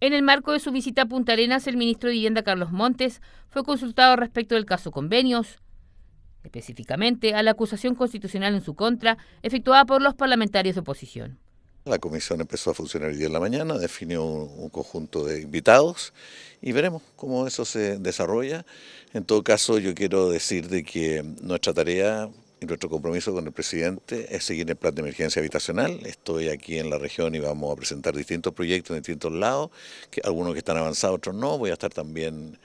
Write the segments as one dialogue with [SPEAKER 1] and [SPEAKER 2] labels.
[SPEAKER 1] En el marco de su visita a Punta Arenas, el ministro de Vivienda Carlos Montes fue consultado respecto del caso Convenios, específicamente a la acusación constitucional en su contra efectuada por los parlamentarios de oposición.
[SPEAKER 2] La comisión empezó a funcionar el día en la mañana, definió un conjunto de invitados y veremos cómo eso se desarrolla. En todo caso, yo quiero decir que nuestra tarea nuestro compromiso con el presidente es seguir el plan de emergencia habitacional. Estoy aquí en la región y vamos a presentar distintos proyectos en distintos lados, que, algunos que están avanzados, otros no. Voy a estar también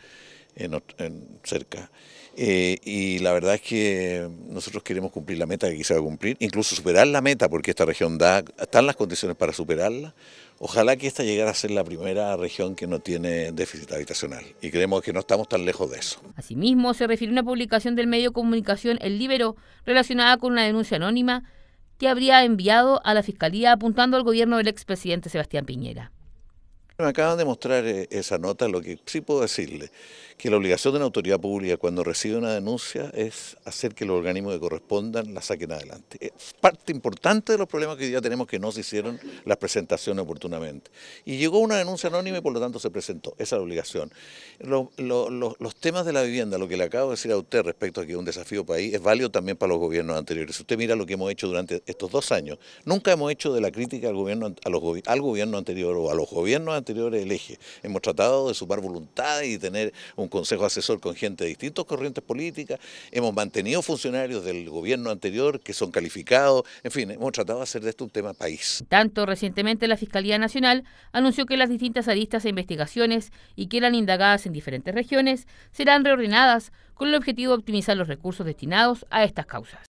[SPEAKER 2] en, cerca. Eh, y la verdad es que nosotros queremos cumplir la meta que quisiera cumplir, incluso superar la meta, porque esta región da, están las condiciones para superarla. Ojalá que esta llegara a ser la primera región que no tiene déficit habitacional y creemos que no estamos tan lejos de eso.
[SPEAKER 1] Asimismo, se refirió a una publicación del medio comunicación El Libero relacionada con una denuncia anónima que habría enviado a la Fiscalía apuntando al gobierno del expresidente Sebastián Piñera.
[SPEAKER 2] Me acaban de mostrar eh, esa nota, lo que sí puedo decirle, que la obligación de una autoridad pública cuando recibe una denuncia es hacer que los organismos que correspondan la saquen adelante. Es parte importante de los problemas que hoy día tenemos que no se hicieron las presentaciones oportunamente. Y llegó una denuncia anónima y por lo tanto se presentó, esa es la obligación. los temas de la vivienda, lo que le acabo de decir a usted respecto a que es un desafío para país, es válido también para los gobiernos anteriores. Si usted mira lo que hemos hecho durante estos dos años, nunca hemos hecho de la crítica al gobierno, al gobierno anterior o a los gobiernos anteriores anteriores el eje. Hemos tratado de sumar voluntad y tener un consejo asesor con gente de distintas corrientes políticas. Hemos mantenido funcionarios del gobierno anterior que son calificados. En fin, hemos tratado de hacer de esto un tema país.
[SPEAKER 1] Tanto recientemente la Fiscalía Nacional anunció que las distintas aristas e investigaciones y que eran indagadas en diferentes regiones serán reordenadas con el objetivo de optimizar los recursos destinados a estas causas.